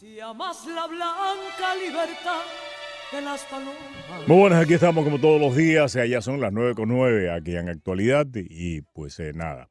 Si amas la blanca libertad de las palomas. Muy buenas, aquí estamos como todos los días. Allá son las con .9 aquí en actualidad. Y pues eh, nada.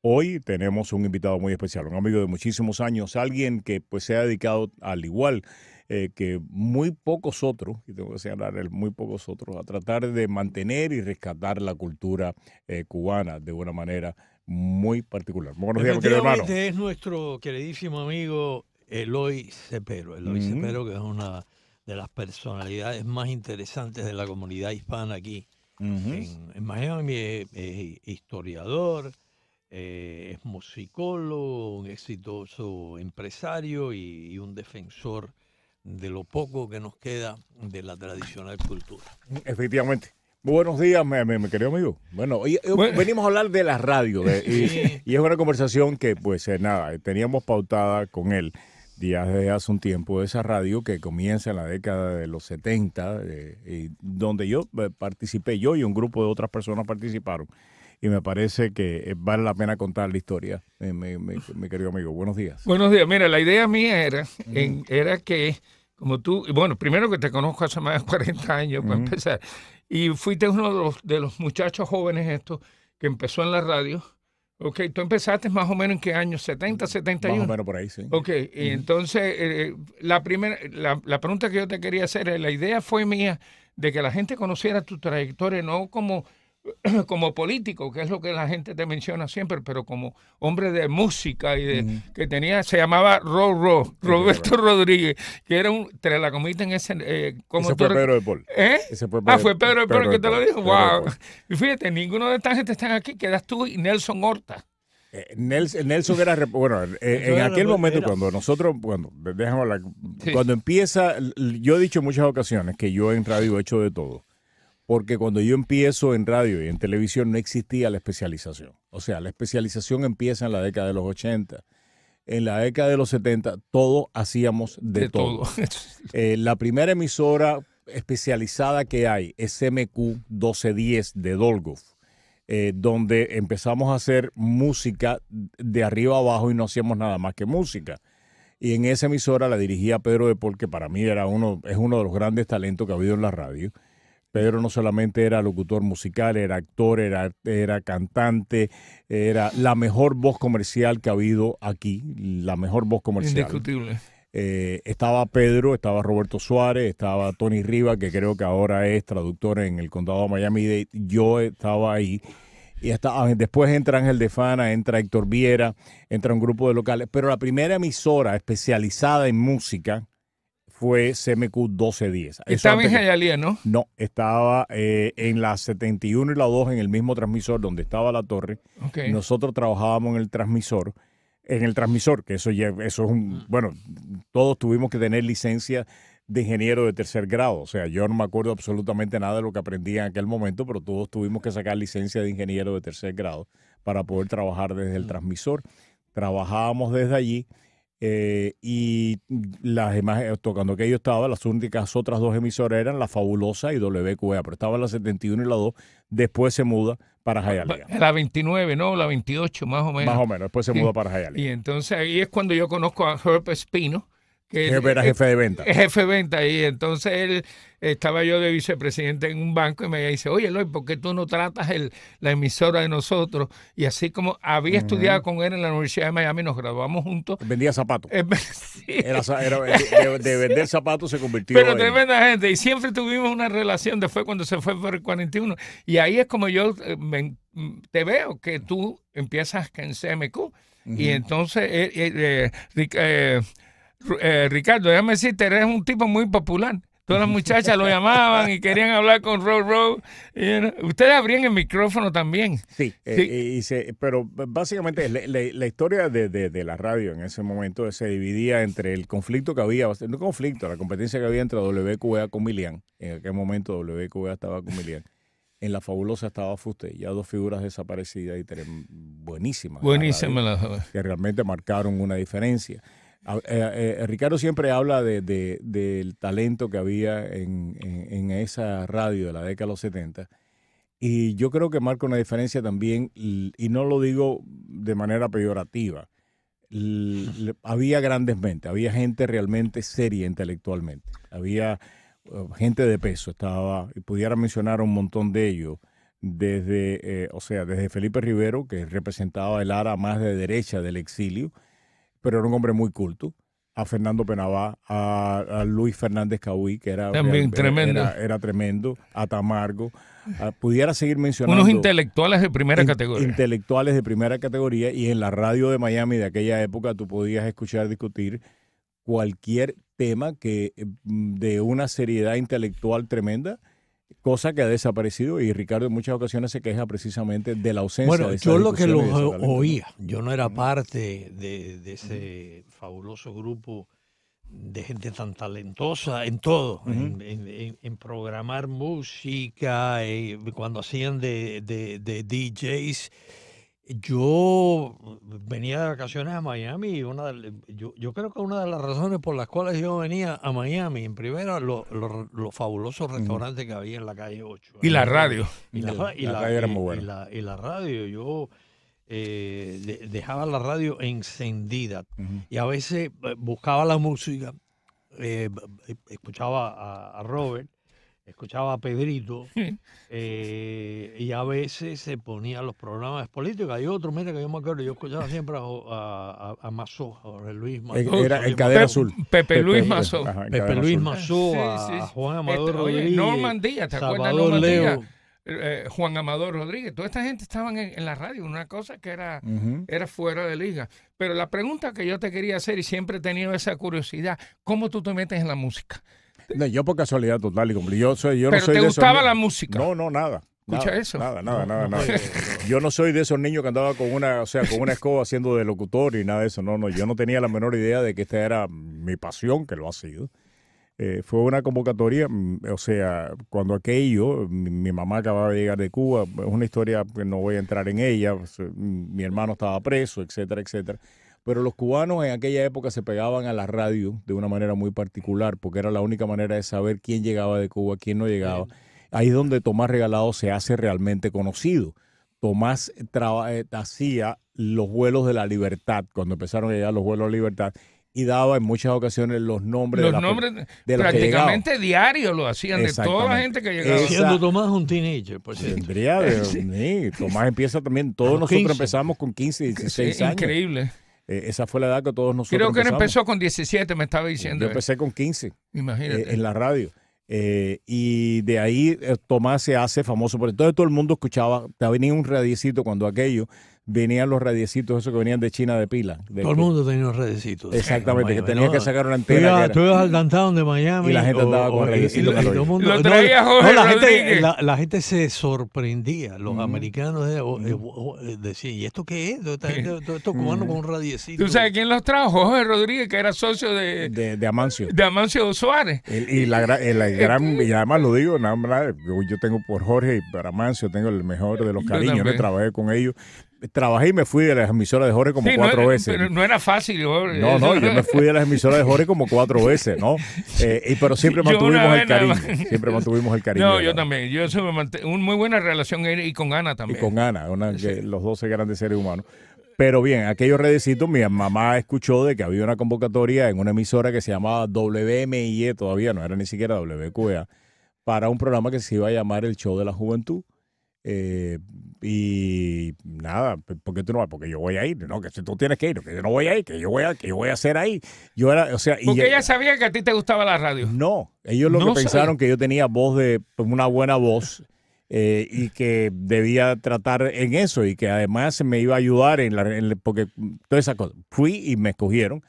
Hoy tenemos un invitado muy especial, un amigo de muchísimos años, alguien que pues se ha dedicado al igual eh, que muy pocos otros, y tengo que señalar muy pocos otros, a tratar de mantener y rescatar la cultura eh, cubana de una manera muy particular. Muy buenos días, querido hermano. Este es nuestro queridísimo amigo Eloy Cepero. Eloy mm. Cepero, que es una de las personalidades más interesantes de la comunidad hispana aquí en, Miami. Es, historiador, eh, es musicólogo, un exitoso empresario y, un defensor de lo poco que nos queda de la tradicional cultura. Efectivamente. buenos días, mi, querido amigo. Bueno, venimos a hablar de la radio y, es una conversación que, pues eh, nada, teníamos pautada con él días hace un tiempo, esa radio que comienza en la década de los 70, eh, y donde yo eh, participé, yo y un grupo de otras personas participaron. Y me parece que eh, vale la pena contar la historia, mi, querido amigo. Buenos días. Buenos días. Mira, la idea mía era, en, era que, como tú, bueno, primero que te conozco hace más de 40 años, para empezar, y fuiste uno de los muchachos jóvenes estos que empezó en la radio Ok, tú empezaste más o menos en qué año, 70, 71. Más o menos por ahí, sí. Ok, entonces eh, eh, la primera, la, la, pregunta que yo te quería hacer, es, la idea fue mía de que la gente conociera tu trayectoria, no como como político, que es lo que la gente te menciona siempre, pero como hombre de música y de, que tenía, se llamaba Ro, Ro Roberto Rodríguez, que era un, te la comiste en ese... Eh, como ese fue Pedro de Paul. ¿Eh? ah, fue Pedro de Paul que te lo dijo. wow. Y fíjate, ninguno de estas gente están aquí, quedas tú y Nelson Horta. Eh, Nelson, Nelson, era, bueno, eh, en, aquel momento cuando nosotros, cuando, déjame hablar, cuando empieza, yo he dicho en muchas ocasiones que yo en radio he hecho de todo porque cuando yo empiezo en radio y en televisión no existía la especialización. O sea, la especialización empieza en la década de los 80. En la década de los 70 todo hacíamos de, todo. Eh, la primera emisora especializada que hay es MQ 1210 de Dolgoff, eh, donde empezamos a hacer música de arriba abajo y no hacíamos nada más que música. Y en esa emisora la dirigía Pedro de Paul, que para mí era uno, es uno de los grandes talentos que ha habido en la radio. Pedro no solamente era locutor musical, era actor, era, era cantante, era la mejor voz comercial que ha habido aquí, la mejor voz comercial. Indiscutible. Eh, estaba Pedro, estaba Roberto Suárez, estaba Tony Riva, que creo que ahora es traductor en el condado de Miami-Dade. Yo estaba ahí. Y ah, después entra Ángel Defana, entra Héctor Viera, entra un grupo de locales. Pero la primera emisora especializada en música fue CMQ 1210. Estaba en Jayalía, ¿no? No, estaba eh, en la 71 y la 2 en el mismo transmisor donde estaba la torre. Nosotros trabajábamos en el transmisor en el transmisor, que eso eso es un, mm. bueno, todos tuvimos que tener licencia de ingeniero de tercer grado, o sea, yo no me acuerdo absolutamente nada de lo que aprendí en aquel momento, pero todos tuvimos que sacar licencia de ingeniero de tercer grado para poder trabajar desde el mm. transmisor. Trabajábamos desde allí eh, y las imágenes, tocando que yo estaba, las únicas otras dos emisoras eran La Fabulosa y WQA, e pero estaba la 71 y la 2, después se muda para ah, Hialeah. La 29, ¿no? La 28, más o menos. Más o menos, después se muda para Hialeah. Y entonces ahí es cuando yo conozco a Herb Espino, era jefe de venta. Jefe de venta. Y entonces él, estaba yo de vicepresidente en un banco y me dice, oye Eloy, ¿por qué tú no tratas el, la emisora de nosotros? Y así como había estudiado con él en la Universidad de Miami, nos graduamos juntos. Vendía zapatos. de, vender zapatos se convirtió Pero tremenda gente. Y siempre tuvimos una relación después cuando se fue por el 41. Y ahí es como yo eh, mm, te veo, que tú empiezas en CMQ. Y entonces... Eh, eh, eh, Ricardo, déjame decirte, eres un tipo muy popular. Todas las muchachas lo llamaban y querían hablar con Roe y Ustedes abrían el micrófono también. Sí, eh, eh, y se, pero básicamente la, historia de, la radio en ese momento se dividía entre el conflicto que había, no conflicto, la competencia que había entre WQA con Milian. En aquel momento WQA estaba con Milian. En la fabulosa estaba Fuste, ya dos figuras desaparecidas y tres buenísimas. Buenísimas las dos. Que realmente marcaron una diferencia. Eh, eh, Ricardo siempre habla del talento que había en, esa radio de la década de los 70. Y yo creo que marca una diferencia también, y no lo digo de manera peyorativa. Había grandes mentes, había gente realmente seria intelectualmente, había eh, gente de peso, estaba, pudiera mencionar un montón de ellos, desde, o sea, desde Felipe Rivero, que representaba el ara más de derecha del exilio, pero era un hombre muy culto. A Fernando Penabá, a, Luis Fernández Cahuí, que era, era, tremendo. Era, tremendo, a Tamargo. Ah, pudiera seguir mencionando. Unos intelectuales de primera categoría. Intelectuales de primera categoría, y en la radio de Miami de aquella época tú podías escuchar discutir cualquier tema que mm, de una seriedad intelectual tremenda cosa que ha desaparecido y Ricardo en muchas ocasiones se queja precisamente de la ausencia bueno, yo lo que lo oía, yo no era parte de, ese fabuloso grupo de gente tan talentosa en todo, en, programar música, eh, cuando hacían de, de, de DJs yo venía de vacaciones a Miami y una yo, yo, creo que una de las razones por las cuales yo venía a Miami, en primera, los fabulosos restaurantes que había en la calle 8. Y ¿eh? la radio. Y la, Y la, radio, yo eh, dejaba la radio encendida y a veces eh, buscaba la música, escuchaba a Robert escuchaba a Pedrito eh, y a veces se ponía los programas políticos. Hay otro, mira, que yo me acuerdo, yo escuchaba siempre a, a, a Mazó, a Luis Mazó. Era el cadera azul. Pepe, Luis Mazó. Pepe, Luis Mazó, a Juan este, Amador Rodríguez. Norman Díaz, ¿te acuerdas de Norman eh, eh, Juan Amador Rodríguez, toda esta gente estaban en, la radio, una cosa que era, era fuera de liga. Pero la pregunta que yo te quería hacer, y siempre he tenido esa curiosidad, ¿cómo tú te metes en la música? No, yo por casualidad total y soy, yo no Pero te gustaba la música. No, no, nada. Escucha eso. Nada, nada, nada, nada. Yo no soy de esos niños que andaba con una, o sea, con una escoba haciendo de locutor y nada de eso. No, no, yo no tenía la menor idea de que esta era mi pasión, que lo ha sido. Eh, fue una convocatoria, mm, o sea, cuando aquello, mi, mi, mamá acababa de llegar de Cuba, es una historia que no voy a entrar en ella, mi hermano estaba preso, etcétera, etcétera. Pero los cubanos en aquella época se pegaban a la radio de una manera muy particular, porque era la única manera de saber quién llegaba de Cuba, quién no llegaba. Ahí es donde Tomás Regalado se hace realmente conocido. Tomás eh, hacía los vuelos de la libertad, cuando empezaron a llegar los vuelos de la libertad, y daba en muchas ocasiones los nombres de la, nombres de los prácticamente diario lo hacían de toda la gente que llegaba Tomás un por cierto. de, Tomás empieza también todos nosotros empezamos con 15 16 años increíble eh, esa fue la edad que todos nosotros. Creo que empezó con 17, me estaba diciendo. Yo empecé con 15. Imagínate. Eh, en la radio. Eh, y de ahí Tomás se hace famoso. porque entonces todo el mundo escuchaba, te venía un radicito cuando aquello venían los radiecitos esos que venían de China de pila. Todo el mundo tenía los radiecitos. Exactamente, que tenías que sacar una antena. Tú ibas, al downtown de Miami. Y la gente andaba con radiecitos. la, gente se sorprendía. Los americanos eh, eh, eh, decían, ¿y esto qué es? esto cubano con un radiecito. ¿Tú sabes quién los trajo? Jorge Rodríguez, que era socio de... De, Amancio. De Amancio Suárez. y la, gran... Este y además lo digo, yo tengo por Jorge y para Amancio, tengo el mejor de los cariños. Yo trabajé con ellos trabajé y me fui de las emisoras de Jorge como cuatro eh, veces. no era fácil. no, no, yo me fui de las emisoras de Jorge como cuatro veces, ¿no? Eh, y, pero siempre mantuvimos el cariño. Siempre mantuvimos el cariño. No, yo también. Yo eso me Una muy buena relación y con Ana también. Y con Ana, una, que, los 12 grandes seres humanos. Pero bien, aquellos redecitos, mi mamá escuchó de que había una convocatoria en una emisora que se llamaba WMIE, todavía no era ni siquiera WQA, e para un programa que se iba a llamar El Show de la Juventud. Eh, y nada, porque tú no vas? Porque yo voy a ir, no, que si tú tienes que ir, que yo no voy a ir, que yo voy a, que yo voy a hacer ahí. Yo era, o sea, y Porque ella sabía que a ti te gustaba la radio. No, ellos lo que pensaron que yo tenía voz de pues, una buena voz. Eh, y que debía tratar en eso y que además me iba a ayudar en, la, porque todas esas cosas. Fui y me escogieron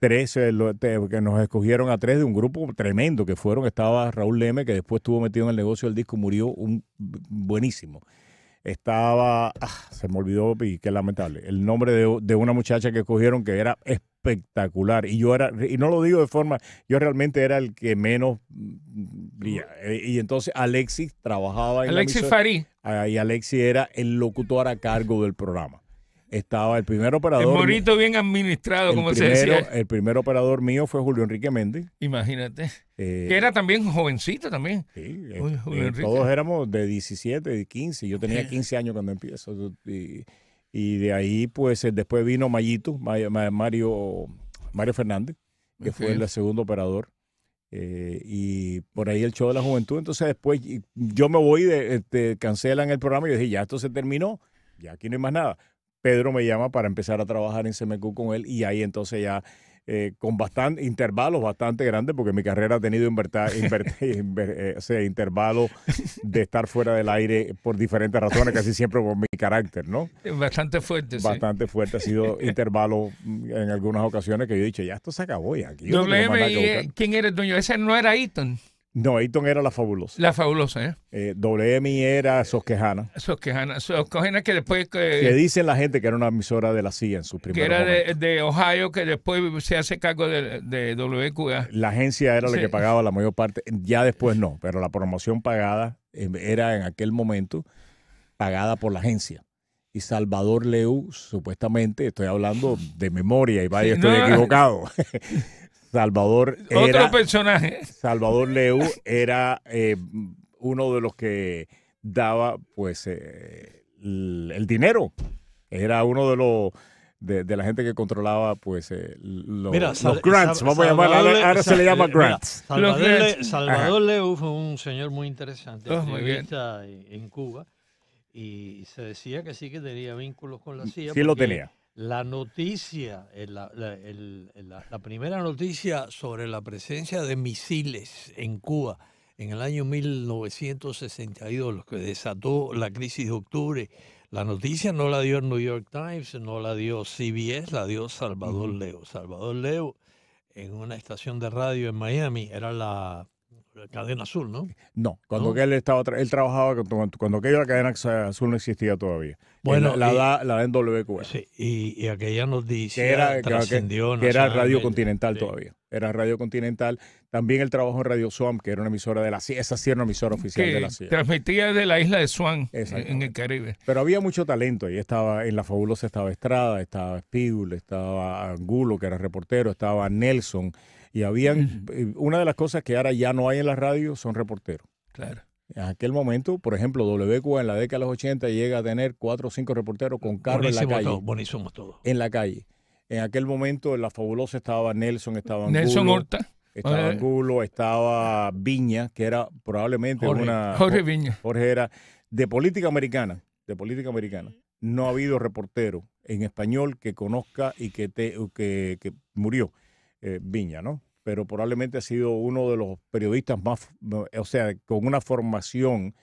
tres, eh, que nos escogieron a tres de un grupo tremendo que fueron, estaba Raúl Leme, que después estuvo metido en el negocio del disco, murió un buenísimo. Estaba, ah, se me olvidó y qué lamentable, el nombre de, una muchacha que cogieron que era espectacular. Y yo era, y no lo digo de forma, yo realmente era el que menos mm, eh, y, entonces Alexis trabajaba en Alexis Farí. Ah, y Alexis era el locutor a cargo del programa estaba el primer operador. El morito bien administrado, como se decía. El primer operador mío fue Julio Enrique Méndez. Imagínate. Eh, que era también jovencito también. Eh, eh, todos éramos de 17, 15. Yo tenía 15 años cuando empiezo. Y, de ahí, pues, después vino Mayito, Mario, Mario Fernández, que fue el segundo operador. y por ahí el show de la juventud. Entonces después yo me voy, de, este, cancelan el programa y yo dije, ya esto se terminó, ya aquí no hay más nada. Pedro me llama para empezar a trabajar en CMQ con él y ahí entonces ya eh, con bastante intervalos bastante grandes, porque mi carrera ha tenido eh, intervalos de estar fuera del aire por diferentes razones, casi siempre por mi carácter, ¿no? Eh, bastante fuerte, Bastante fuerte, ha sido intervalo mm, en algunas ocasiones que yo he dicho, ya esto se acabó ya. Aquí e, ¿Quién eres dueño? Ese no era Eaton. No, Ayton era la fabulosa. La fabulosa, ¿eh? eh WMI era Sosquejana. Sosquejana. Sosquejana que después... que. que dicen la gente que era una emisora de la CIA en sus primeros Que era de, Ohio, que después se hace cargo de, WQA. La agencia era la que pagaba la mayor parte. Ya después no, pero la promoción pagada em, era en aquel momento pagada por la agencia y Salvador Leu, supuestamente, estoy hablando de memoria y vaya, estoy equivocado, Salvador era, personaje. Salvador Leu era eh, uno de los que daba pues eh, el, dinero. Era uno de los de, la gente que controlaba pues eh, los, grants, ahora, se le llama grants. Salvador, Leu fue un señor muy interesante, oh, en Cuba, y se decía que sí que tenía vínculos con la CIA. Sí, lo tenía la noticia, eh, la, primera noticia sobre la presencia de misiles en Cuba en el año 1962, lo que desató la crisis de octubre, la noticia no la dio el New York Times, no la dio CBS, la dio Salvador Leo. Salvador Leo en una estación de radio en Miami, era la Cadena Azul, ¿no? No, cuando Que él estaba, él trabajaba, cuando aquello la cadena azul no existía todavía. Bueno, la, da, la en WQS. Sí, y, aquella nos que era, trascendió. Que, era Radio Continental todavía. Era Radio Continental. También él trabajó en Radio Swan, que era una emisora de la CIA. Esa sí emisora oficial de la CIA. Transmitía desde la isla de Swan, en el Caribe. Pero había mucho talento. Ahí estaba, en La Fabulosa estaba Estrada, estaba Spigul, estaba Angulo, que era reportero, estaba Nelson. Y habían, eh, una de las cosas que ahora ya no hay en la radio son reporteros. Claro. En aquel momento, por ejemplo, WQ en la década de los 80 llega a tener cuatro o cinco reporteros con Carlos en la calle. Todo, En la calle. En aquel momento, en la fabulosa estaba Nelson, estaba Nelson Horta. Estaba eh, Angulo, estaba Viña, que era probablemente una. Jorge Viña. Jorge era de política americana. De política americana. No ha habido reportero en español que conozca y que, te, que, que murió eh, Viña, ¿no? Pero probablemente ha sido uno de los periodistas más, eh, o sea, con una formación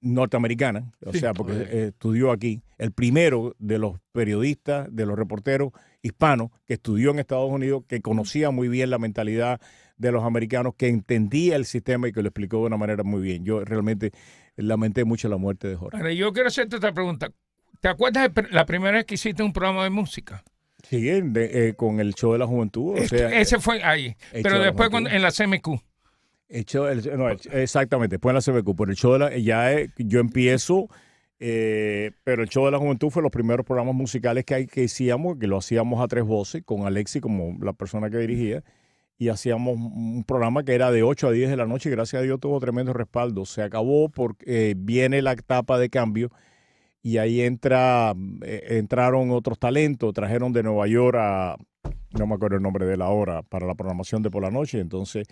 norteamericana, o sea, porque estudió aquí, el primero de los periodistas, de los reporteros hispanos que estudió en Estados Unidos, que conocía muy bien la mentalidad de los americanos, que entendía el sistema y que lo explicó de una manera muy bien. Yo realmente lamenté mucho la muerte de Jorge. yo quiero hacerte otra pregunta. ¿Te acuerdas la primera vez que hiciste un programa de música? Sí, eh, con el show de la juventud. O sea, ese fue ahí. Pero después en la CMQ. exactamente, después en la CMQ. Por el show de la, ya eh, yo empiezo, eh, pero el show de la juventud fue los primeros programas musicales que, hay, que hicíamos, que lo hacíamos a tres voces, con Alexi como la persona que dirigía y hacíamos un programa que era de 8 a 10 de la noche y gracias a Dios tuvo tremendo respaldo. Se acabó porque viene la etapa de cambio y ahí entra, mm, e, entraron otros talentos, trajeron de Nueva York a, no me acuerdo el nombre de la hora, para la programación de por la noche, entonces,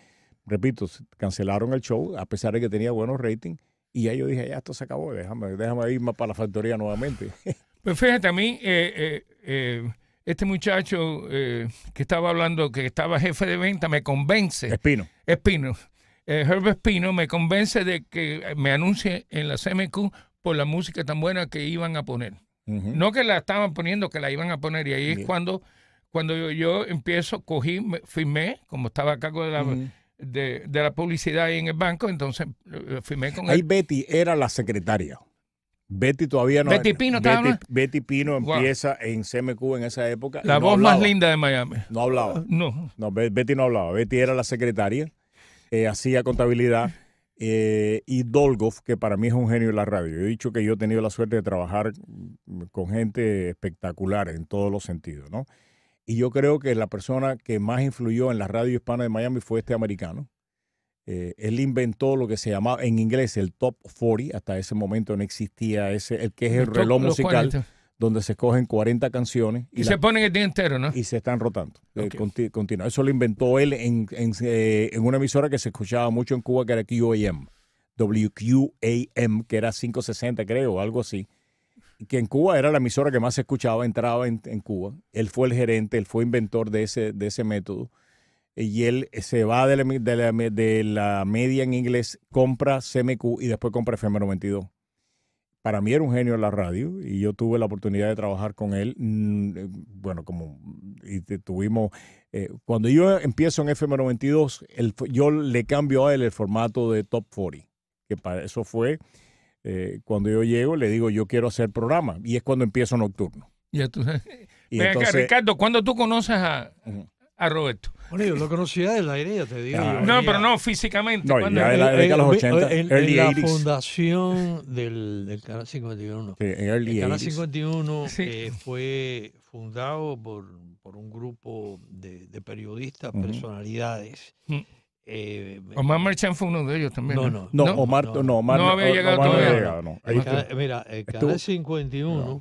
repito, cancelaron el show, a pesar de que tenía buenos ratings, y ahí yo dije, ya esto se acabó, déjame, déjame ir más para la factoría nuevamente. Pues fíjate, a mí, eh, eh, eh, este muchacho que estaba hablando, que estaba jefe de venta, me convence. Espino. Espino. Herbert Espino me convence de que me anuncie en la CMQ por la música tan buena que iban a poner. No que la estaban poniendo, que la iban a poner. Y ahí es cuando, cuando yo, empiezo, cogí, firmé, como estaba a cargo de la, de, la publicidad ahí en el banco, entonces eh, eh, firmé con Ahí Betty era la secretaria. Betty todavía no. Betty Pino Betty Pino empieza en CMQ en esa época. La voz más linda de Miami. No hablaba. No. No, Betty no hablaba. Betty era la secretaria, eh, hacía contabilidad eh, y Dolgoff, que para mí es un genio de la radio. He dicho que yo he tenido la suerte de trabajar mm, con gente espectacular en todos los sentidos, ¿no? Y yo creo que la persona que más influyó en la radio hispana de Miami fue este americano. Eh, él inventó lo que se llamaba en inglés el Top 40. Hasta ese momento no existía ese, el que es el, reloj musical donde se cogen 40 canciones. Y, se ponen el día entero, ¿no? Y se están rotando. Eh, eso lo inventó él eh, en, una emisora que se escuchaba mucho en Cuba, que era QAM. WQAM, que era 560, creo, algo así. Que en Cuba era la emisora que más se escuchaba, entraba en, Cuba. Él fue el gerente, él fue inventor de ese, de ese método. Y él se va de de la media en inglés, compra CMQ y después compra FM 92 para mí era un genio en la radio y yo tuve la oportunidad de trabajar con él. Mm, eh, bueno, como y tuvimos. Eh, cuando yo empiezo en FM92, yo le cambio a él el formato de Top 40, que para eso fue eh, cuando yo llego, le digo, yo quiero hacer programa, y es cuando empiezo nocturno. Ya tú Ricardo, ¿cuándo tú conoces a, a Roberto. Bueno, yo lo conocía del aire, ya te digo. Ah. no, pero no físicamente. No, de la de los 80, en, en la fundación del, del, Canal 51. Sí, en el Canal 51 eh, fue fundado por, por, un grupo de, de periodistas, personalidades. Mm. Eh, Omar Marchand fue uno de ellos también. No, no, no, Omar no, Omar, no, había llegado todavía. Mira, el Canal 51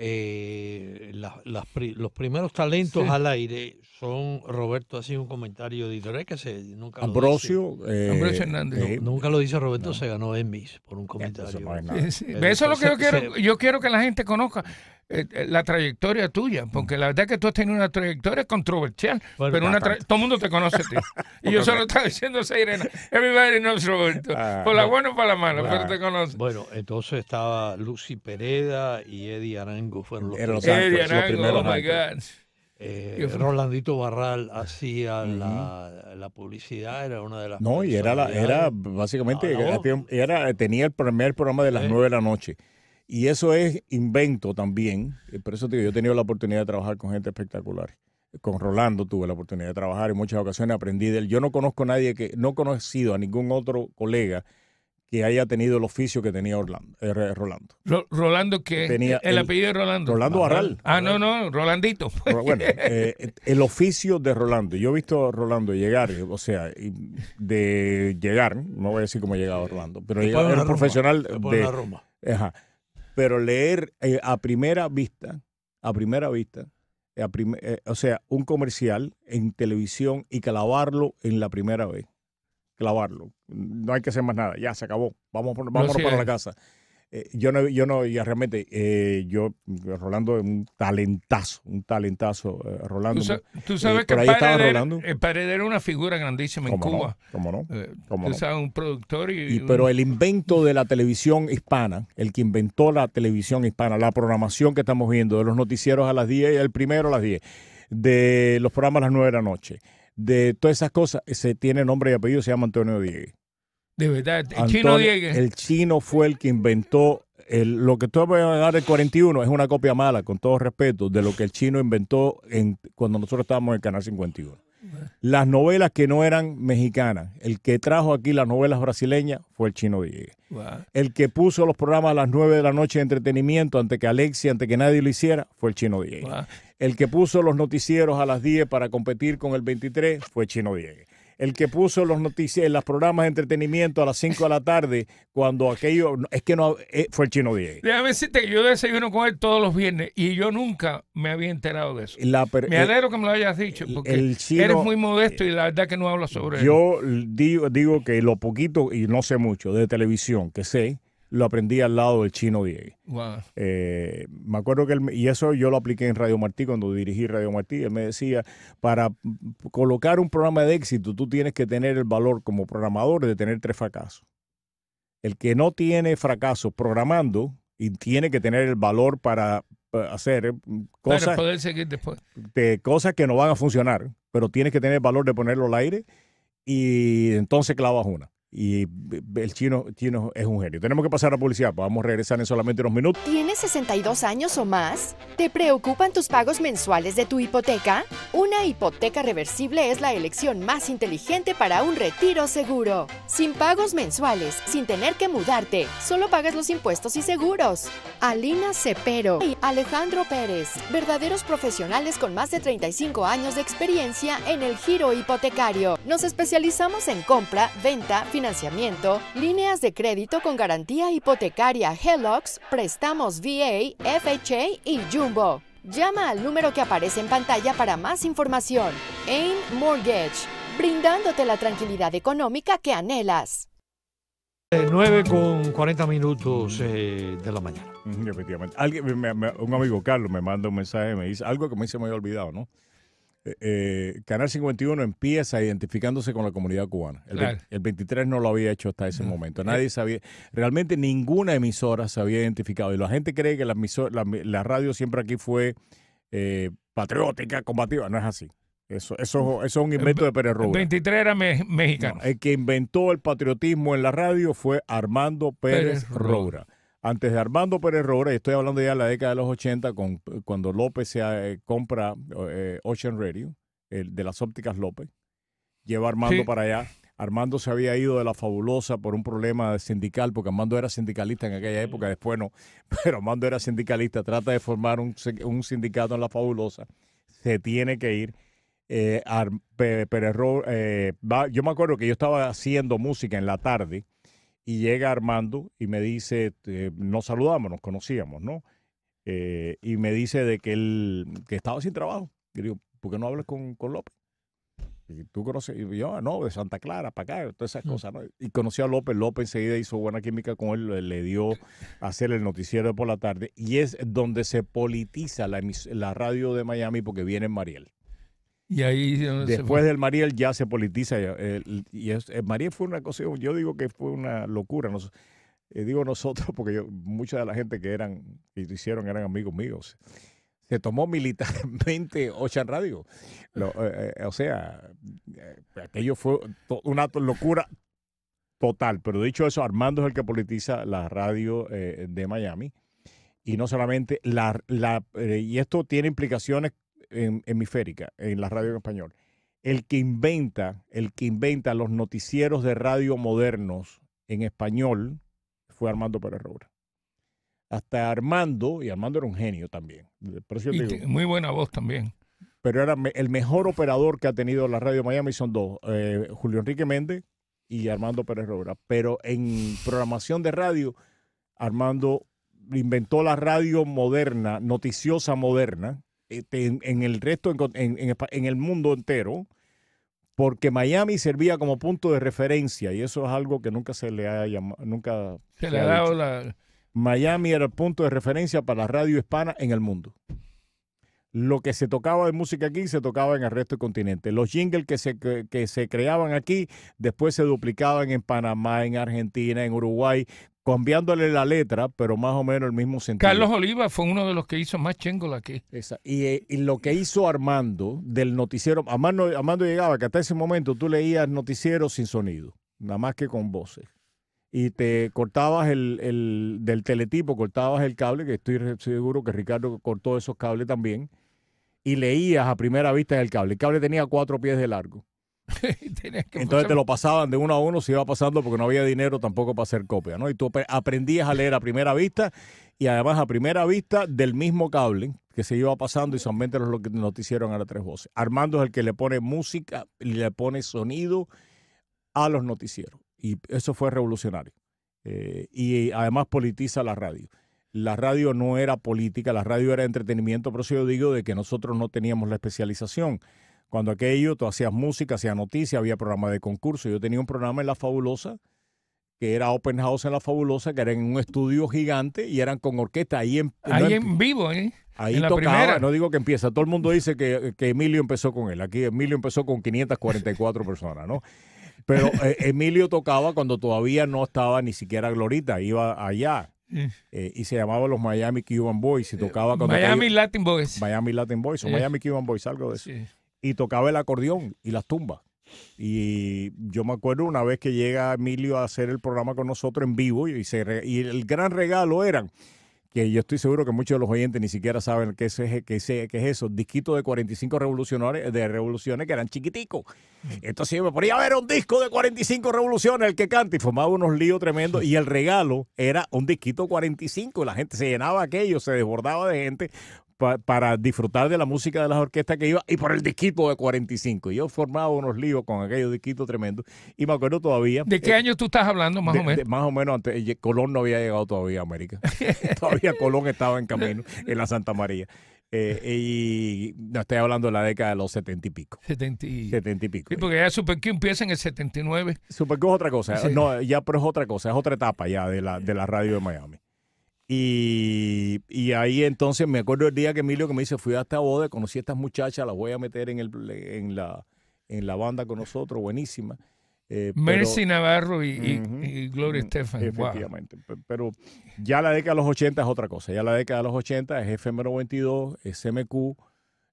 eh, los primeros talentos al aire son, Roberto, ha sido un comentario de que se, nunca eh, Ambrosio, Hernández. Eh, nunca lo dice Roberto, se ganó en mis por un comentario. Eh, Eso, es lo que yo quiero, yo quiero que la gente conozca. Eh, eh, la trayectoria tuya, porque la verdad que tú has tenido una trayectoria controversial, pero todo el mundo te conoce ti. y yo solo estaba diciendo a Irene, everybody knows Roberto, ah, por la buena o por la mala, pero ah. te conoce. Bueno, entonces estaba Lucy Pereda y Eddie Arango fueron los, los Eddie Arango, oh eh, Rolandito Barral hacía la, publicidad, era una de las. No, y era, era básicamente, ah, era, tenía el primer programa de las nueve de la noche. Y eso es invento también. Eh, por eso te digo, yo he tenido la oportunidad de trabajar con gente espectacular. Con Rolando tuve la oportunidad de trabajar en muchas ocasiones, aprendí de él. Yo no conozco a nadie que, no he conocido a ningún otro colega que haya tenido el oficio que tenía Orlando, eh, Rolando. Rolando que el, apellido de Rolando. Rolando Arral. Ah, no, no, Rolandito. Bueno, eh, el oficio de Rolando. Yo he visto a Rolando llegar, o sea, de llegar, no voy a decir cómo ha llegado Rolando, pero era profesional de, Roma. Ajá, pero leer eh, a primera vista, a primera vista, eh, eh, o sea, un comercial en televisión y clavarlo en la primera vez. Clavarlo. No hay que hacer más nada. Ya se acabó. Vamos, vamos para la casa. Eh, yo no, yo no, ya realmente, eh, yo, mm, Rolando es un talentazo, un talentazo, eh, Rolando. Tú, sabes que el era una figura grandísima en Cuba. No, ¿Cómo no? tú sabes, un productor Pero el invento de la televisión hispana, el que inventó la televisión hispana, la programación que estamos viendo, de los noticieros a las 10, el primero a las 10, de los programas a las 9 de la noche, de todas esas cosas, se tiene nombre y apellido, se llama Antonio Diego de verdad, el chino Diegue. El chino fue el que inventó lo que tú vas a dar el 41 es una copia mala, con todo respeto, de lo que el chino inventó cuando nosotros estábamos en el Canal 51. Las novelas que no eran mexicanas, el que trajo aquí las novelas brasileñas fue el chino diegue El que puso los programas a las 9 de la noche de entretenimiento, ante que Alexia, ante que nadie lo hiciera, fue el chino diegue El que puso los noticieros a las 10 para competir con el 23 fue el chino diegue el que puso los noticias, eh, los programas de entretenimiento a las 5 de la tarde, cuando aquello, es que no, eh, fue el chino 10. Déjame decirte que yo desayuno con él todos los viernes y yo nunca me había enterado de eso. La me alegro que me lo hayas dicho, porque eres muy modesto y la verdad que no hablas sobre él. Yo digo, digo que lo poquito, y no sé mucho, de televisión que sé, lo aprendí al lado del chino Diego. Eh, me acuerdo que él, y eso yo lo apliqué en Radio Martí cuando dirigí Radio Martí. Él me decía, para colocar un programa de éxito, tú tienes que tener el valor como programador de tener tres fracasos. El que no tiene fracasos programando y tiene que tener el valor para hacer eh, cosas, De cosas que no van a funcionar, pero tienes que tener el valor de ponerlo al aire y entonces clavas una. Y el chino, es un genio. Tenemos que pasar a publicidad, pues vamos a regresar en solamente unos minutos. ¿Tienes 62 años o más? ¿Te preocupan tus pagos mensuales de tu hipoteca? Una hipoteca reversible es la elección más inteligente para un retiro seguro. Sin pagos mensuales, sin tener que mudarte, solo pagas los impuestos y seguros. Alina Cepero y Alejandro Pérez, verdaderos profesionales con más de 35 años de experiencia en el giro hipotecario. Nos especializamos en compra, venta, financiación financiamiento, líneas de crédito con garantía hipotecaria HELOX, préstamos VA, FHA y Jumbo. Llama al número que aparece en pantalla para más información. AIM Mortgage, brindándote la tranquilidad económica que anhelas. 9 eh, con 40 minutos eh, de la mañana. Efectivamente. un amigo, Carlos, me manda un mensaje, me dice algo que me mí se me había olvidado, ¿no? Eh, eh, Canal 51 empieza identificándose con la comunidad cubana. El, 23 no lo había hecho hasta ese momento. Eh, Nadie sabía, realmente ninguna emisora se había identificado. Y la gente cree que la, la radio siempre aquí fue eh, patriótica, combativa. No es así. Eso, eso, es un invento de Pérez El 23 era mexicano. el que inventó el patriotismo en la radio fue Armando Pérez, Roura. Antes de Armando Pérez Robre, estoy hablando ya de la década de los 80, con, cuando López se, eh, compra eh, Ocean Radio, el, de las ópticas López, lleva Armando para allá. Armando se había ido de la fabulosa por un problema sindical, porque Armando era sindicalista en aquella época, mm. después no, pero Armando era sindicalista, trata de formar un, sindicato en la fabulosa, se tiene que ir. Eh, Pérez, eh, yo me acuerdo que yo estaba haciendo música en la tarde y llega Armando y me dice, no eh, nos saludamos, nos conocíamos, ¿no? Eh, y me dice de que él que estaba sin trabajo. Y digo, ¿por qué no hablas con, con López? Y tú conoces, y yo, ah, no, de Santa Clara, para acá, todas esas mm. cosas, ¿no? Y conocí a López, López enseguida hizo buena química con él, le dio a hacer el noticiero por la tarde, y es donde se politiza la, la radio de Miami porque viene Mariel ahí Después del Mariel ya se politiza. Eh, y es, eh, Mariel fue una cosa, yo digo que fue una locura. Eh, digo nosotros porque yo, mucha de la gente que eran, y hicieron eran amigos míos. Se tomó militarmente Ocean Radio. o sea, aquello fue una locura total. Pero dicho eso, Armando es el que politiza la radio de Miami. Y no solamente la y esto tiene implicaciones en, hemisférica, en la radio en español, el que inventa, el que inventa los noticieros de radio modernos en español fue Armando Pérez Robra Hasta Armando, y Armando era un genio también. muy buena voz también. Pero era el mejor operador que ha tenido la radio Miami son dos, eh, Julio Enrique Méndez y Armando Pérez Robra Pero en programación de radio, Armando inventó la radio moderna, noticiosa moderna, este, en, el resto, en, el mundo entero, porque Miami servía como punto de referencia y eso es algo que nunca se le ha llamado, nunca le ha dado la... Miami era el punto de referencia para la radio hispana en el mundo. Lo que se tocaba de música aquí se tocaba en el resto del continente. Los jingles que se, que se creaban aquí después se duplicaban en Panamá, en Argentina, en Uruguay, cambiándole la letra, pero más o menos el mismo sentido. Carlos Oliva fue uno de los que hizo más chengola aquí. Eh, y, lo que hizo Armando del noticiero, Armando, llegaba que hasta ese momento tú leías noticiero sin sonido, nada más que con voces. Y te cortabas el, el del teletipo, cortabas el cable, que estoy seguro que Ricardo cortó esos cables también, y leías a primera vista el cable. El cable tenía cuatro pies de largo Entonces te lo pasaban de uno a uno, se iba pasando porque no había dinero tampoco para hacer copia, ¿no? Y tú aprendías a leer a primera vista y además a primera vista del mismo cable que se iba pasando y solamente los a las tres voces. Armando es el que le pone música y le pone sonido a los noticieros. Y eso fue revolucionario. Eh, y además politiza la radio. La radio no era política, la radio era entretenimiento, por eso yo digo de que nosotros no teníamos la especialización. Cuando aquello, tú hacías música, hacías noticias, había programas de concurso. Yo tenía un programa en La Fabulosa, que era Open House en La Fabulosa, que era en un estudio gigante y eran con orquesta. Ahí en, ahí en vivo, ¿eh? Ahí tocaba, no digo que empieza. Todo el mundo dice que, Emilio empezó con él. Aquí Emilio empezó con 544 personas, ¿no? Pero eh, Emilio tocaba cuando todavía no estaba ni siquiera Glorita, iba allá. Eh, y se llamaba los Miami Cuban Boys y tocaba Miami Latin Boys. Miami Latin Boys o Miami Cuban Boys, algo de eso y tocaba el acordeón y las tumbas. Y yo me acuerdo una vez que llega Emilio a hacer el programa con nosotros en vivo y, el gran regalo eran que yo estoy seguro que muchos de los oyentes ni siquiera saben qué es, qué qué es eso, disquitos de 45 revolucionarios, de revoluciones que eran chiquiticos. Entonces yo me ponía a ver un disco de 45 revoluciones, el que canta, y formaba unos líos tremendos, y el regalo era un disquito 45, y la gente se llenaba aquello, se desbordaba de gente, para disfrutar de la música de las orquestas que iba y por el disquito de 45. Yo formaba unos líos con aquellos disquitos tremendos y me acuerdo todavía. ¿De qué eh, año tú estás hablando, más o menos? más o menos antes. Eh, Colón no había llegado todavía a América. todavía Colón estaba en camino en la Santa María. Eh, y no estoy hablando de la década de los setenta y pico. Setenta y, 70 y pico. porque ya Super empieza en el 79. Super es otra cosa. No, ya pero es otra cosa, es otra etapa ya de la, de la radio de Miami. Y, ahí entonces me acuerdo el día que Emilio que me dice, fui a esta boda, conocí a estas muchachas, las voy a meter en, el, en, la, en la banda con nosotros, buenísima. Eh, Mercy Navarro y, Gloria Estefan. Efectivamente. Pero ya la década de los 80 es otra cosa. Ya la década de los 80 es fm 22 es MQ,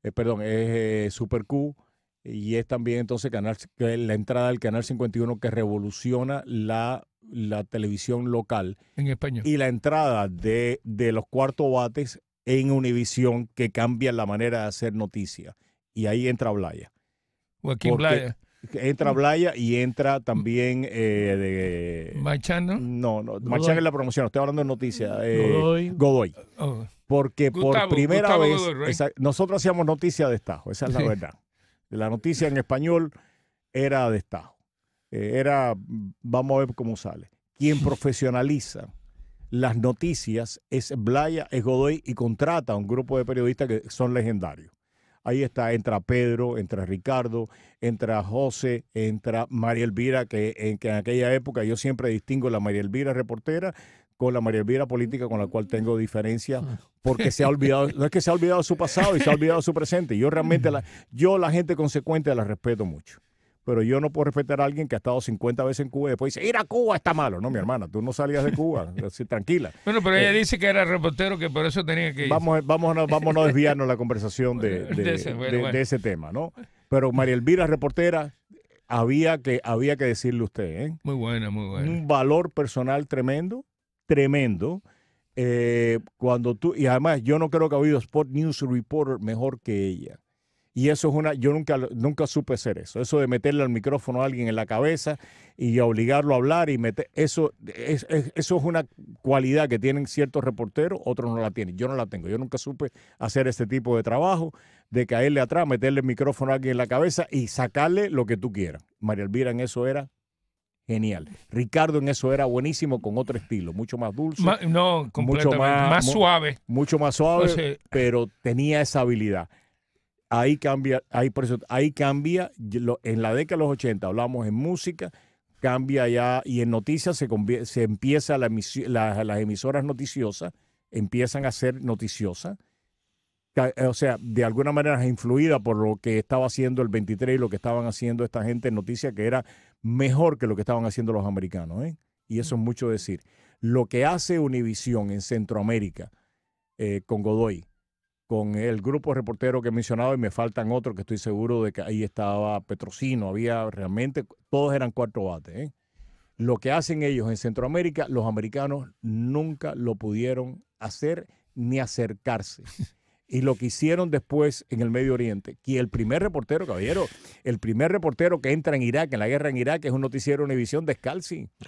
eh, perdón, es eh, Super Q, y es también entonces canal, la entrada del Canal 51 que revoluciona la, la televisión local. En España. Y la entrada de, los cuartos bates en Univisión que cambia la manera de hacer noticias. Y ahí entra Blaya. Joaquín Blaya. Entra mm. Blaya y entra mm. también. Eh, de, ¿Machano? No, no Machano es la promoción, estoy hablando de noticias. Eh, Godoy. Godoy. Oh. Porque por primera vez. nosotros hacíamos noticias de Estajo, esa es la verdad. La noticia en español era destajo. Eh, era, vamos a ver cómo sale. Quien profesionaliza las noticias es Blaya, es Godoy y contrata a un grupo de periodistas que son legendarios. Ahí está, entra Pedro, entra Ricardo, entra José, entra María Elvira, que en, que en aquella época yo siempre distingo la María Elvira reportera con la María Elvira política con la cual tengo diferencia porque se ha olvidado, no es que se ha olvidado su pasado y se ha olvidado su presente. Yo realmente, la, yo la gente consecuente la respeto mucho. Pero yo no puedo respetar a alguien que ha estado 50 veces en Cuba y después dice, ir a Cuba está malo. No, mi hermana, tú no salías de Cuba, tranquila. Bueno, pero ella eh, dice que era reportero, que por eso tenía que ir. Vamos, vamos, a, vamos a desviarnos la conversación de, ese, tema, ¿no? Pero María Elvira, reportera, había que, había que decirle a usted, ¿eh? Muy buena, muy buena. Un valor personal tremendo tremendo. Eh, cuando tú, y además yo no creo que ha habido Sport News Reporter mejor que ella. Y eso es una, yo nunca, nunca supe hacer eso, eso de meterle al micrófono a alguien en la cabeza y obligarlo a hablar y meter, eso es, eso es una cualidad que tienen ciertos reporteros, otros no la tienen, yo no la tengo, yo nunca supe hacer este tipo de trabajo, de caerle atrás, meterle el micrófono a alguien en la cabeza y sacarle lo que tú quieras. María Elvira en eso era genial. Ricardo en eso era buenísimo con otro estilo, mucho más dulce. no, mucho más, suave. Mucho más suave, pero tenía esa habilidad. Ahí cambia, ahí por eso, ahí cambia, en la década de los 80 hablamos en música, cambia ya y en noticias se, se empieza la, las emisoras noticiosas, empiezan a ser noticiosas o sea, de alguna manera influida por lo que estaba haciendo el 23 y lo que estaban haciendo esta gente en noticias, que era mejor que lo que estaban haciendo los americanos. ¿eh? Y eso es mucho decir. Lo que hace Univisión en Centroamérica eh, con Godoy, con el grupo reportero que he mencionado y me faltan otros que estoy seguro de que ahí estaba Petrocino, había realmente, todos eran cuatro bates. ¿eh? Lo que hacen ellos en Centroamérica, los americanos nunca lo pudieron hacer ni acercarse. y lo que hicieron después en el Medio Oriente. Y el primer reportero, caballero, el primer reportero que entra en Irak, en la guerra en Irak, es un noticiero Univisión una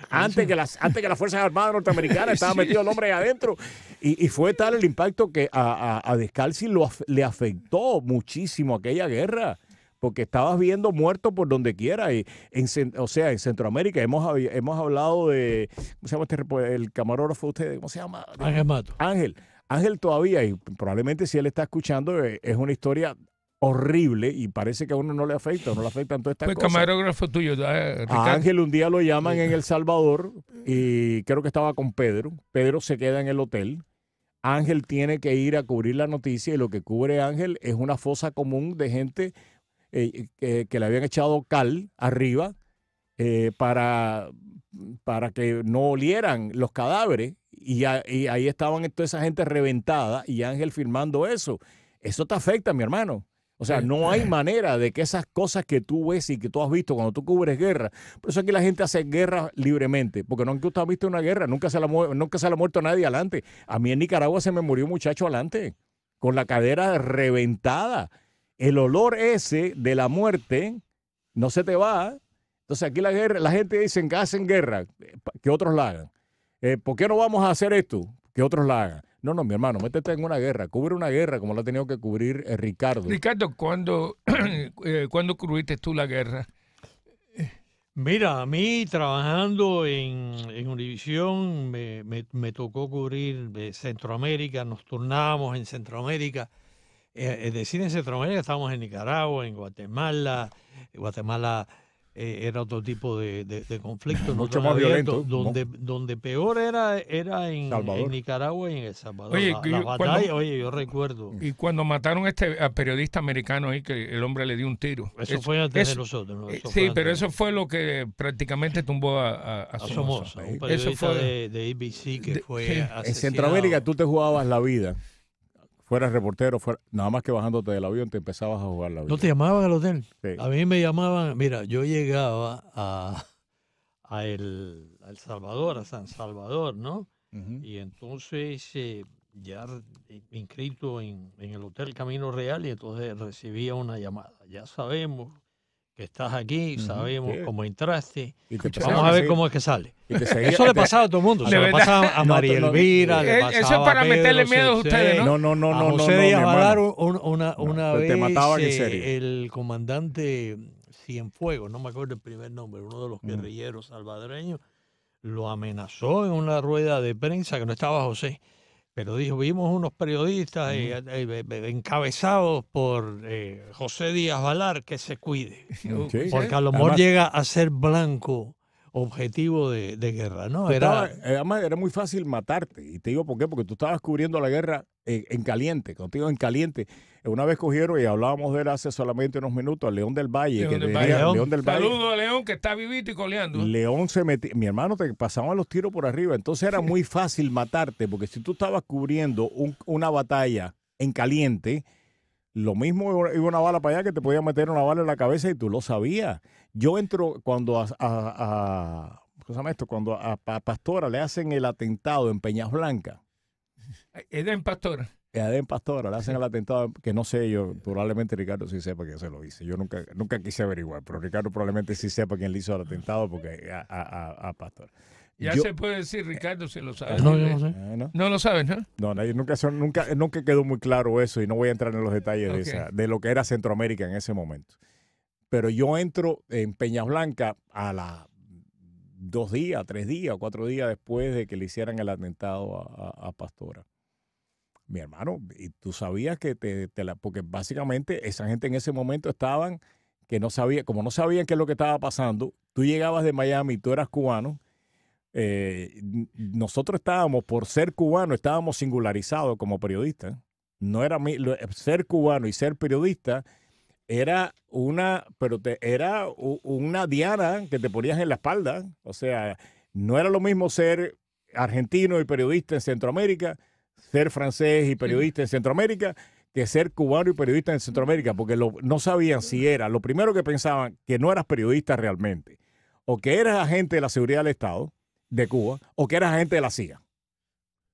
Antes que, las, antes que las Fuerzas Armadas Norteamericanas estaba metidos metido el hombre adentro. Y, fue tal el impacto que a, a, Descalzi le afectó muchísimo aquella guerra porque estabas viendo muertos por donde quiera. o sea, en Centroamérica hemos, hemos hablado de, ¿cómo se llama este? El camarógrafo usted, ¿cómo se llama? Ángel Mato. Ángel. Ángel todavía, y probablemente si él está escuchando, eh, es una historia horrible y parece que a uno no le afecta, no le afectan todas estas pues, camarógrafo tuyo. Ángel un día lo llaman en El Salvador y creo que estaba con Pedro. Pedro se queda en el hotel. Ángel tiene que ir a cubrir la noticia y lo que cubre Ángel es una fosa común de gente eh, eh, que le habían echado cal arriba para, para que no olieran los cadáveres y, ahí estaban toda esa gente reventada y Ángel firmando eso. Eso te afecta, mi hermano. O sea, no hay manera de que esas cosas que tú ves y que tú has visto cuando tú cubres guerra, por eso es que la gente hace guerra libremente, porque nunca usted ha visto una guerra, nunca se la, nunca se ha muerto nadie adelante. A mí en Nicaragua se me murió un muchacho adelante, con la cadera reventada. El olor ese de la muerte no se te va. Entonces aquí la guerra, la gente dice que hacen guerra, eh, que otros la hagan. Eh, ¿por qué no vamos a hacer esto? Que otros la hagan. No, no, mi hermano, métete en una guerra, cubre una guerra como la ha tenido que cubrir eh, Ricardo. Ricardo, ¿cuándo, eh, ¿cuándo cubriste tú la guerra? Mira, a mí trabajando en, Univisión me, tocó cubrir Centroamérica, nos turnábamos en Centroamérica. Es eh, decir, en Centroamérica estábamos en Nicaragua, en Guatemala, Guatemala eh, era otro tipo de, de, conflicto. Mucho más violento. Donde, donde peor era era en, Nicaragua y en El Salvador. Oye, yo recuerdo. Y cuando mataron a este periodista americano ahí, que el hombre le dio un tiro. Eso, fue antes de nosotros. Eh, sí, pero eso fue lo que prácticamente tumbó a, a, Somoza. eso fue, de, ABC En Centroamérica tú te jugabas la vida fueras reportero, nada más que bajándote del avión te empezabas a jugar la vida. ¿No te llamaban al hotel? A mí me llamaban, mira, yo llegaba a, el, Salvador, a San Salvador, ¿no? Y entonces eh, ya inscrito en, en el Hotel Camino Real y entonces recibía una llamada. Ya sabemos que estás aquí, sabemos cómo entraste. Vamos a ver cómo es que sale. eso le pasaba a todo el mundo. Se le eh, pasaba a María Elvira, le pasaba Eso es para meterle miedo a ustedes, ¿no? No, no, no, José no. una, vez te mataban eh, el comandante Cienfuegos, no me acuerdo el primer nombre, uno de los mm. guerrilleros salvadoreños, lo amenazó en una rueda de prensa que no estaba José pero dijo, vimos unos periodistas eh, eh, eh, encabezados por José Díaz Valar que se cuide. Porque a lo mejor llega a ser blanco objetivo de, guerra, ¿no? Era... Eh, era muy fácil matarte. Y te digo por qué, porque tú estabas cubriendo la guerra eh, en, caliente, contigo en caliente. Eh, una vez cogieron, y hablábamos de él hace solamente unos minutos, León del Valle. León del Valle. Saludo a León, que está vivito y coleando. León se metió, mi hermano, te pasaban los tiros por arriba. Entonces era muy fácil matarte, porque si tú estabas cubriendo una batalla en caliente, lo mismo iba una bala para allá que te podía meter una bala en la cabeza y tú lo sabías. Yo entro cuando a, esto? Cuando a, Pastora le hacen el atentado en Peñas Blancas. Eden Pastora. Eden Pastora le hacen el atentado, que no sé yo, probablemente Ricardo sí sepa que se lo hice. Yo nunca, nunca quise averiguar, pero Ricardo probablemente sí sepa quién le hizo el atentado porque a, a, a Pastora. Ya se puede decir, Ricardo, si lo sabe No, yo sé. Ah, no. lo sabes, ¿no? nunca, nunca, nunca quedó muy claro eso y no voy a entrar en los detalles de, de lo que era Centroamérica en ese momento. Pero yo entro en Peñas Blanca a la dos días, tres días, cuatro días después de que le hicieran el atentado a, Pastora. Mi hermano, y tú sabías que te, te la, porque básicamente esa gente en ese momento estaban que no sabía, como no sabían qué es lo que estaba pasando, tú llegabas de Miami, tú eras cubano, eh, nosotros estábamos, por ser cubano, estábamos singularizados como periodistas. No era eh, ser cubano y ser periodista era una, pero era una diana que te ponías en la espalda. O sea, no era lo mismo ser argentino y periodista en Centroamérica, ser francés y periodista en Centroamérica, que ser cubano y periodista en Centroamérica, porque no sabían si era. Lo primero que pensaban, que no eras periodista realmente, o que eras agente de la seguridad del Estado, de Cuba o que eras gente de la CIA,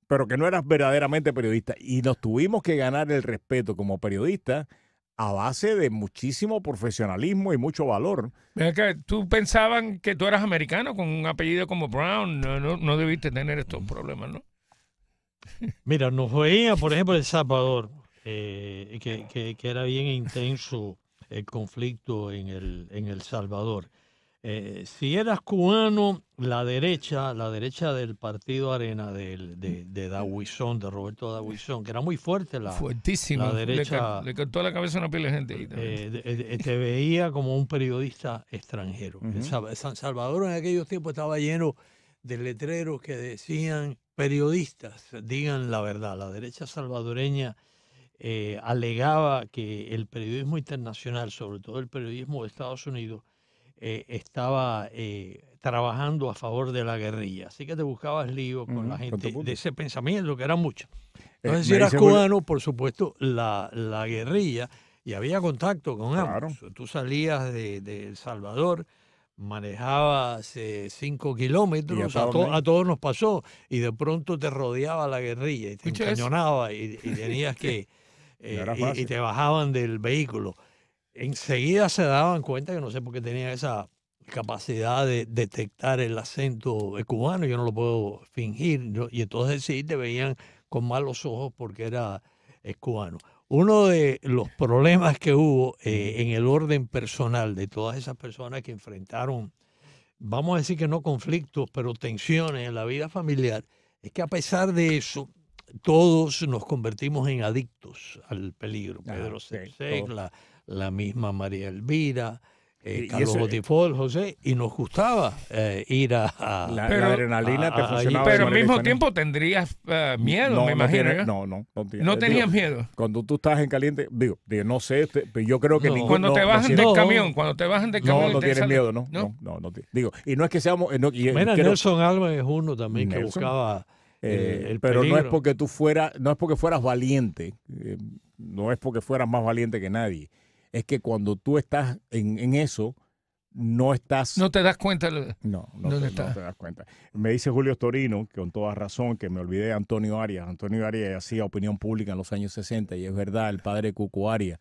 pero que no eras verdaderamente periodista. Y nos tuvimos que ganar el respeto como periodistas a base de muchísimo profesionalismo y mucho valor. que tú pensaban que tú eras americano con un apellido como Brown, no, debiste tener estos mm. problemas, ¿no? Mira, nos veía, por ejemplo, El Salvador, eh, que, era bien intenso el conflicto en El, en el Salvador. Eh, si eras cubano, la derecha, la derecha del partido Arena de, de, de de Roberto Dawison, que era muy fuerte la, Fuertísimo. derecha. Le, cortó la cabeza una piel de gente eh, te veía como un periodista extranjero. San Salvador en aquellos tiempos estaba lleno de letreros que decían periodistas, digan la verdad. La derecha salvadoreña eh, alegaba que el periodismo internacional, sobre todo el periodismo de Estados Unidos, eh, estaba eh, trabajando a favor de la guerrilla. Así que te buscabas lío con la gente de ese pensamiento, que era mucho. Eh, Entonces, si eras cubano, por supuesto, la, la, guerrilla, y había contacto con él. Tú salías de, El Salvador, manejabas cinco kilómetros, a, todos nos pasó, y de pronto te rodeaba la guerrilla, y te cañonaba y, tenías que... y te bajaban del vehículo enseguida se daban cuenta, que no sé por qué tenía esa capacidad de detectar el acento cubano, yo no lo puedo fingir, y entonces sí te veían con malos ojos porque era eh, cubano. Uno de los problemas que hubo eh, en el orden personal de todas esas personas que enfrentaron, vamos a decir que no conflictos, pero tensiones en la vida familiar, es que a pesar de eso, todos nos convertimos en adictos al peligro. Ah, Pedro la misma María Elvira, eh, Carlos eh, Botifol, José, y nos gustaba eh, ir a, la, adrenalina te funcionaba. Pero al mismo tiempo tendrías miedo, me imagino. no, no, no. tenías miedo. Cuando tú estás en caliente, digo, no sé, este, pero yo creo que cuando te bajan del camión, cuando te bajan del camión, no, no tienes miedo, no, no, no, digo, y no es que seamos. Nelson Alba es uno también que buscaba. el pero no es porque tú fueras, no es porque fueras valiente, no es porque fueras más valiente que nadie es que cuando tú estás en, eso, no estás... No te das cuenta. No, no, te, das cuenta. Me dice Julio Torino, que con toda razón, que me olvidé de Antonio Arias. Antonio Arias hacía opinión pública en los años 60 y es verdad, el padre Cuco Arias.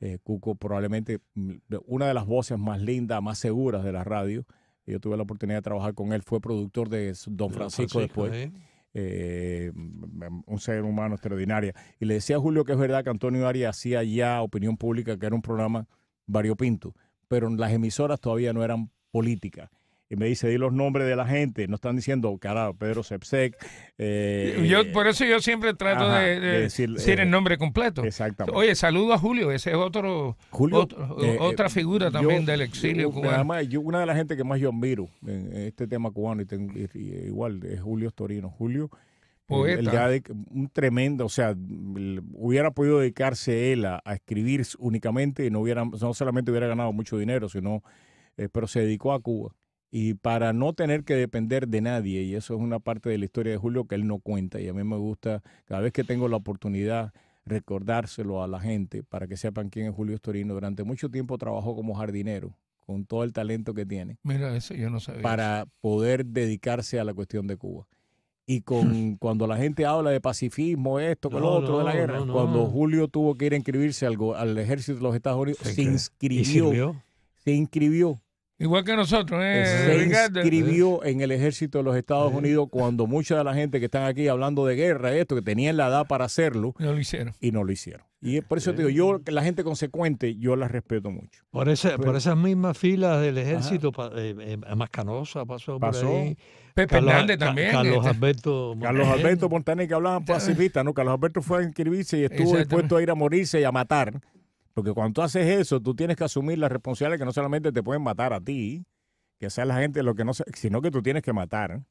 Eh, Cuco probablemente mm, una de las voces más lindas, más seguras de la radio. Yo tuve la oportunidad de trabajar con él, fue productor de Don Francisco, después. Eh, mm, mm, un ser humano extraordinaria. Y le decía a Julio que es verdad que Antonio Arias hacía ya opinión pública, que era un programa variopinto, pero las emisoras todavía no eran políticas y me dice, di los nombres de la gente. No están diciendo, carajo, Pedro Sepsec. yo, eh, por eso yo siempre trato de, decir, el eh, nombre completo. Exactamente. Oye, saludo a Julio, ese es otro, eh, otra figura también del exilio cubano. una de las gente que más yo miro en este tema cubano, y, igual, es Julio Torino. Julio, Poeta. un tremendo, o sea, hubiera podido dedicarse él a, a, escribir únicamente y no, hubiera, no solamente hubiera ganado mucho dinero, sino, pero se dedicó a Cuba y para no tener que depender de nadie. Y eso es una parte de la historia de Julio que él no cuenta. Y a mí me gusta, cada vez que tengo la oportunidad, recordárselo a la gente para que sepan quién es Julio Estorino. Durante mucho tiempo trabajó como jardinero, con todo el talento que tiene. Mira, eso yo no sabía. Para poder dedicarse a la cuestión de Cuba. Y con cuando la gente habla de pacifismo, esto, con otro, de la guerra, cuando Julio tuvo que ir a inscribirse al, ejército de los Estados Unidos, se inscribió. Se inscribió Igual que nosotros, ¿eh? Se inscribió en el ejército de los Estados Unidos cuando mucha de la gente que están aquí hablando de guerra, esto, que tenían la edad para hacerlo. No lo hicieron. Y no lo hicieron. Y por eso te digo, yo, la gente consecuente, yo la respeto mucho. Por, por esas mismas filas del ejército, eh, eh, más Canosa pasó, Pepe también. Carlos este. Alberto Carlos Alberto Montaner, que hablaban pacifista, ¿no? Carlos Alberto fue a inscribirse y estuvo dispuesto a ir a morirse y a matar porque cuando haces eso, tú tienes que asumir la responsabilidad que no solamente te pueden matar a ti, que sea la gente lo que no sino que tú tienes que matar.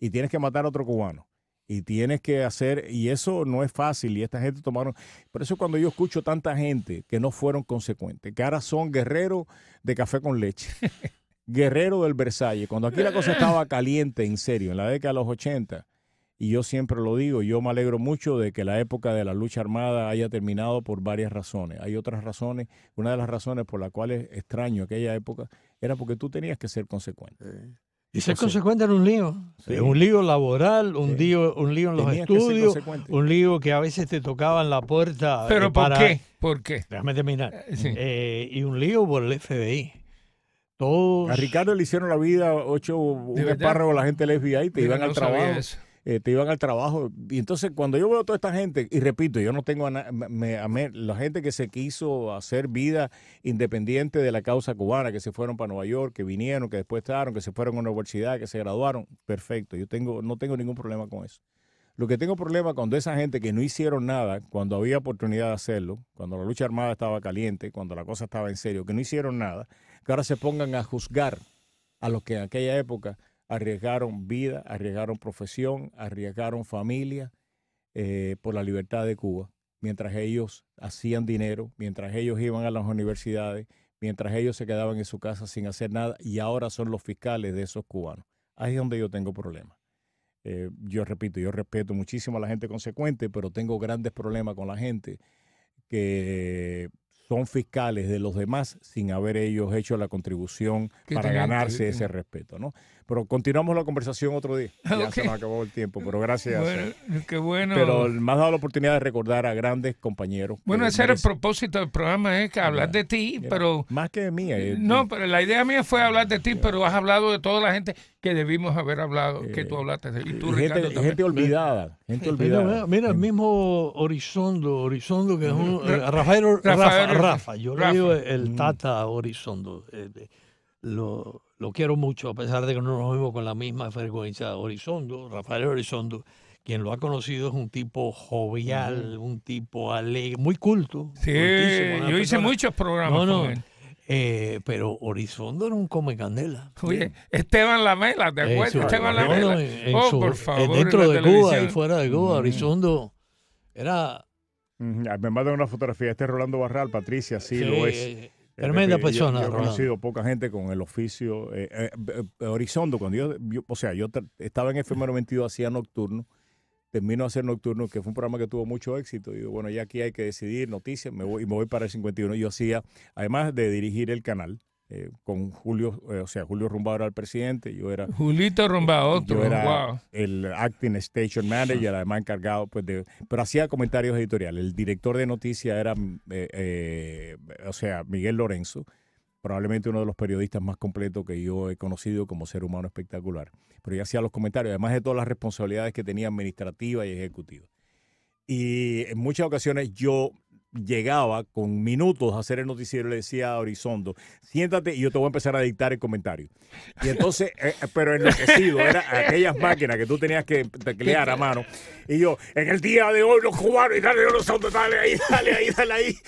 Y tienes que matar a otro cubano. Y tienes que hacer, y eso no es fácil, y esta gente tomaron. Por eso cuando yo escucho tanta gente que no fueron consecuentes, que ahora son guerreros de café con leche, guerreros del Versalles, cuando aquí la cosa estaba caliente, en serio, en la década de los 80, y yo siempre lo digo, yo me alegro mucho de que la época de la lucha armada haya terminado por varias razones. Hay otras razones, una de las razones por las cuales extraño aquella época era porque tú tenías que ser consecuente. Y ser pues, eh, consecuente era un lío. Un lío laboral, un, lío, un lío en los estudios, un lío que a veces te tocaba en la puerta. Eh, ¿Pero por qué? ¿Por qué? Déjame terminar. Eh, y un lío por el FBI. Todos... A Ricardo le hicieron la vida ocho un a la gente del FBI, te iban al trabajo. Eh, te iban al trabajo. Y entonces cuando yo veo a toda esta gente, y repito, yo no tengo a, me, la gente que se quiso hacer vida independiente de la causa cubana, que se fueron para Nueva York, que vinieron, que después estaron, que se fueron a una universidad, que se graduaron, perfecto, yo tengo, no tengo ningún problema con eso. Lo que tengo problema cuando esa gente que no hicieron nada, cuando había oportunidad de hacerlo, cuando la lucha armada estaba caliente, cuando la cosa estaba en serio, que no hicieron nada, que ahora se pongan a juzgar a los que en aquella época arriesgaron vida, arriesgaron profesión, arriesgaron familia eh, por la libertad de Cuba, mientras ellos hacían dinero, mientras ellos iban a las universidades, mientras ellos se quedaban en su casa sin hacer nada y ahora son los fiscales de esos cubanos. Ahí es donde yo tengo problemas. Eh, yo repito, yo respeto muchísimo a la gente consecuente, pero tengo grandes problemas con la gente que son fiscales de los demás sin haber ellos hecho la contribución para ganarse ese respeto, ¿no? Pero continuamos la conversación otro día. Ya se nos acabó el tiempo, pero gracias. Eh. qué bueno. Pero me has dado la oportunidad de recordar a grandes compañeros. Bueno, ese era el propósito del programa, es eh, que hablar de ti, pero... Más que de mí. Eh, no, pero la idea mía fue hablar de ti, pero has hablado de toda la gente que debimos haber hablado, que tú hablaste de y gente, olvidada, gente olvidada. Mira, el mismo Horizondo, Horizondo que es un... Rafael, Rafael Rafa, yo le digo el mm. Tata Horizondo lo, lo, quiero mucho, a pesar de que no nos vemos con la misma frecuencia. Horizondo, Rafael Horizondo, quien lo ha conocido es un tipo jovial, un tipo alegre, muy culto. Sí, yo hice muchos programas eh, pero Horizondo era un come candela. Esteban Lamela, ¿te acuerdas? Esteban Lamela. Oh, por eh, favor. Dentro de Cuba y fuera de Cuba, mm. Horizondo era. Mm, me mandan una fotografía. Este es Rolando Barral, Patricia, sí, lo es. Eh, Tremenda persona. Pues, yo, he conocido poca gente con el oficio. Eh, Horizondo, eh, cuando yo, o sea, yo estaba en Fm 22, hacía nocturno, termino de hacer nocturno, que fue un programa que tuvo mucho éxito. Y bueno, ya aquí hay que decidir noticias, me voy, y me voy para el 51. Yo hacía, además de dirigir el canal, eh, con Julio, eh, o sea, Julio Rumbado era el presidente, yo era... Julito eh, Rumbado, otro, yo el acting station manager, además encargado, pues, Pero hacía comentarios editoriales. El director de noticias era, mm, o sea, Miguel Lorenzo, probablemente uno de los periodistas más completos que yo he conocido como ser humano espectacular. Pero yo hacía los comentarios, además de todas las responsabilidades que tenía administrativa y ejecutiva. Y en muchas ocasiones yo llegaba con minutos a hacer el noticiero le decía a Horizondo, siéntate y yo te voy a empezar a dictar el comentario. Y entonces, eh, eh, pero enloquecido, era aquellas máquinas que tú tenías que teclear a mano. Y yo, en el día de hoy los cubanos, y dale los santos, dale ahí, dale ahí, dale ahí.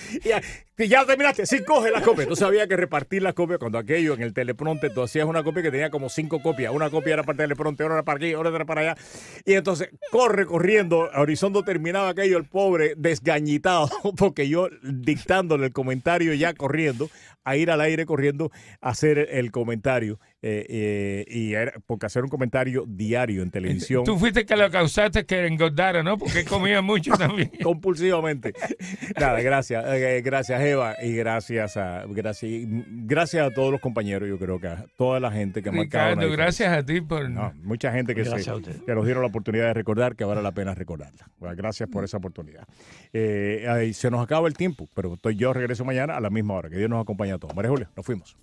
Y, ya terminaste, sí, coge la copia. Entonces había que repartir las copias cuando aquello en el teleprompter, tú hacías una copia que tenía como cinco copias. Una copia era para el teleprompter, otra para aquí, otra para allá. Y entonces corre corriendo, Horizondo terminaba aquello, el pobre desgañitado, porque yo dictándole el comentario ya corriendo, a ir al aire corriendo a hacer el comentario. Eh, eh, y era porque hacer un comentario diario en eh, televisión. Tú fuiste que lo causaste que engordara, ¿no? Porque comía mucho también. Compulsivamente. Nada, gracias. gracias, Eva. Y gracias a, gracias, a todos los compañeros, yo creo que a toda la gente que ha marcado. gracias a ti por. mucha gente que, que nos dieron la oportunidad de recordar que vale la pena recordarla. gracias por esa oportunidad. se nos acaba el tiempo, pero estoy yo regreso mañana a la misma hora. Que Dios nos acompañe a todos. María Julia, nos fuimos.